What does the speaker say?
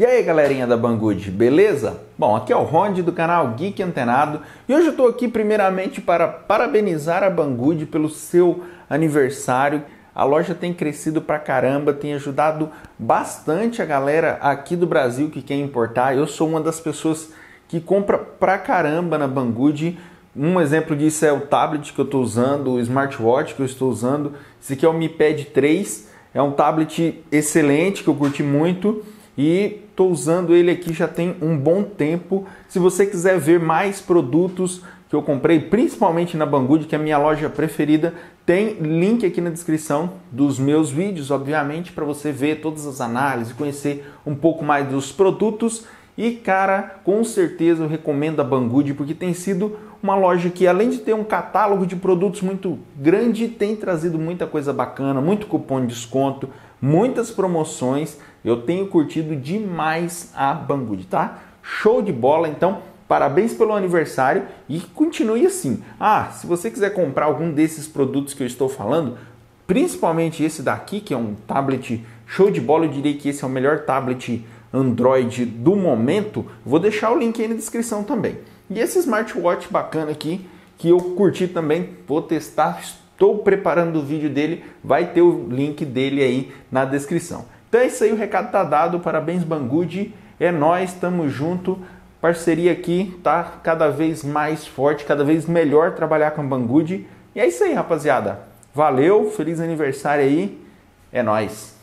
E aí galerinha da Banggood, beleza? Bom, aqui é o Rond do canal Geek Antenado e hoje eu estou aqui primeiramente para parabenizar a Banggood pelo seu aniversário. A loja tem crescido pra caramba, tem ajudado bastante a galera aqui do Brasil que quer importar. Eu sou uma das pessoas que compra pra caramba na Banggood. Um exemplo disso é o tablet que eu estou usando, o smartwatch que eu estou usando. Esse aqui é o Mi Pad 3, é um tablet excelente que eu curti muito e estou usando ele aqui já tem um bom tempo. Se você quiser ver mais produtos que eu comprei, principalmente na Banggood, que é a minha loja preferida, tem link aqui na descrição dos meus vídeos, obviamente, para você ver todas as análises, conhecer um pouco mais dos produtos. E cara, com certeza eu recomendo a Banggood porque tem sido uma loja que além de ter um catálogo de produtos muito grande, tem trazido muita coisa bacana, muito cupom de desconto, muitas promoções. Eu tenho curtido demais a Banggood, tá? Show de bola, então Parabéns pelo aniversário e continue assim. Ah, se você quiser comprar algum desses produtos que eu estou falando, principalmente esse daqui, que é um tablet show de bola, eu diria que esse é o melhor tablet Android do momento, vou deixar o link aí na descrição também. E esse smartwatch bacana aqui, que eu curti também, vou testar, estou preparando o vídeo dele, vai ter o link dele aí na descrição. Então é isso aí, o recado tá dado, parabéns Banggood, é nós, tamo junto. Parceria aqui tá cada vez mais forte, cada vez melhor trabalhar com a Banggood. E é isso aí, rapaziada. Valeu, feliz aniversário aí. É nós.